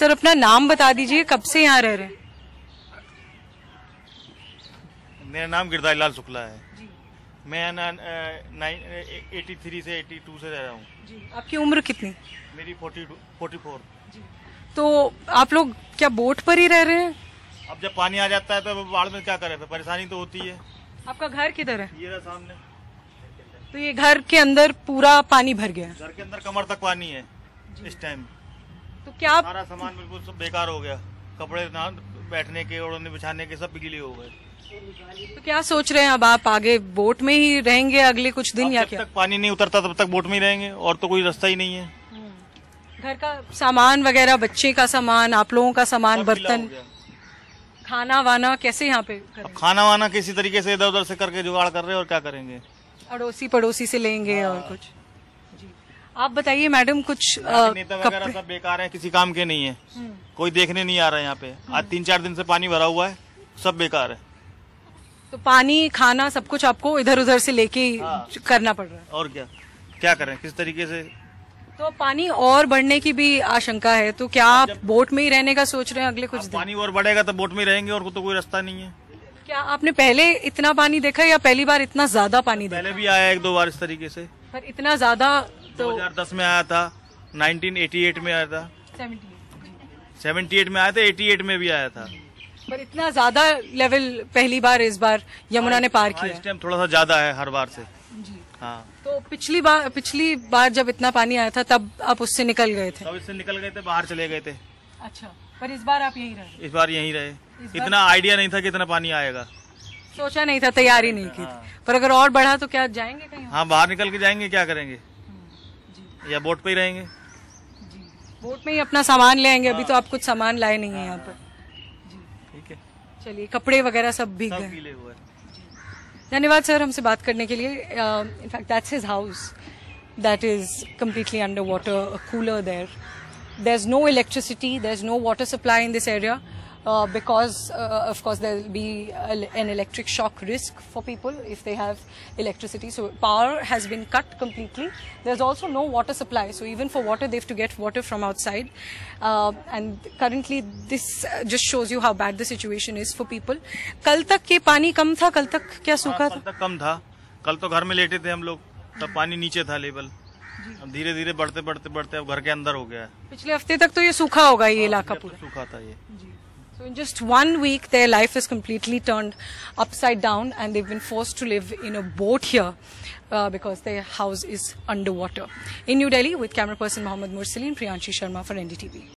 Sir अपना नाम बता दीजिए कब से यहाँ रह रहे हैं मेरा नाम गिरधारी लाल शुक्ला है जी। मैं ना, ना, एटी थ्री से एटी टू से रह रहा हूँ आपकी उम्र कितनी मेरी फोर्टी फोर्टी फोर तो आप लोग क्या बोट पर ही रह रहे हैं अब जब पानी आ जाता है तो बाढ़ में क्या करें परेशानी तो होती है आपका घर किधर है ये रहा सामने तो ये घर के अंदर पूरा पानी भर गया घर के अंदर कमर तक पानी है इस टाइम तो क्या आप... सारा सामान बिल्कुल सब बेकार हो गया कपड़े ना बैठने के उन्हें बिछाने के सब बिगड़े हो गए तो क्या सोच रहे हैं अब आप आगे बोट में ही रहेंगे अगले कुछ दिन या क्या तक पानी नहीं उतरता तब तक बोट में ही रहेंगे और तो कोई रास्ता ही नहीं है हम्म। घर का सामान वगैरह बच्चे का सामान आप लोगों का सामान बर्तन खाना वाना कैसे यहाँ पे खाना वाना किसी तरीके से इधर उधर से करके जुगाड़ कर रहे हैं और क्या करेंगे अड़ोसी पड़ोसी से लेंगे हाँ। और कुछ आप बताइए मैडम कुछ नेता वगैरह सब बेकार है किसी काम के नहीं है हम्म। कोई देखने नहीं आ रहा है यहाँ पे हम्म। आज तीन चार दिन से पानी भरा हुआ है सब बेकार है तो पानी खाना सब कुछ आपको इधर उधर से लेके हाँ। करना पड़ रहा है और क्या क्या करें किस तरीके से तो पानी और बढ़ने की भी आशंका है तो क्या आप बोट में ही रहने का सोच रहे हैं अगले कुछ दिन पानी और बढ़ेगा तो बोट में रहेंगे और तो कोई रास्ता नहीं है क्या आपने पहले इतना पानी देखा या पहली बार इतना ज्यादा पानी देखा पहले भी आया एक दो बार इस तरीके से पर इतना ज्यादा तो 2010 में आया था 1988 में आया था 78 में आया था 88 में भी आया था पर इतना ज्यादा लेवल पहली बार इस बार यमुना हाँ, ने पार किया हाँ, इस टाइम थोड़ा सा ज्यादा है हर बार से हाँ तो पिछली बार पिछली बार जब इतना पानी आया था तब आप उससे निकल गए थे तब इससे निकल गए थे बाहर चले गए थे अच्छा पर इस बार आप यहीं रहे इस बार यहीं रहे बार... इतना आइडिया नहीं था कि इतना पानी आएगा सोचा नहीं था तैयारी नहीं की थी हाँ। पर अगर और बढ़ा तो क्या जाएंगे कहीं हाँ बाहर निकल के जाएंगे क्या करेंगे या बोट पे ही रहेंगे जी बोट में ही अपना सामान ले आएंगे अभी तो आप कुछ सामान लाए नहीं है यहाँ पर हाँ। ठीक है चलिए कपड़े वगैरह सब भी गए धन्यवाद सर हमसे बात करने के लिए in fact that's his house completely under water cooler there there is no electricity there is no water supply in this area uh, because uh, of course there will be an electric shock risk for people if they have electricity so power has been cut completely there's also no water supply so even for water they have to get water from outside uh, and currently this uh, just shows you how bad the situation is for people कल तक के पानी कम था कल तक क्या सूखा था? कल तक कम था कल तो घर में लेटे थे हम लोग तब पानी नीचे था लेवल अब धीरे धीरे बढ़ते बढ़ते बढ़ते अब घर के अंदर हो गया है पिछले हफ्ते तक तो ये सूखा होगा ये इलाका पूरा सूखा था ये so in just one week, their life is completely turned upside down and they've been forced to live in a boat here uh, because their house is underwater. In New Delhi, with camera person Mohammad Mursali and Priyanshi Sharma for NDTV.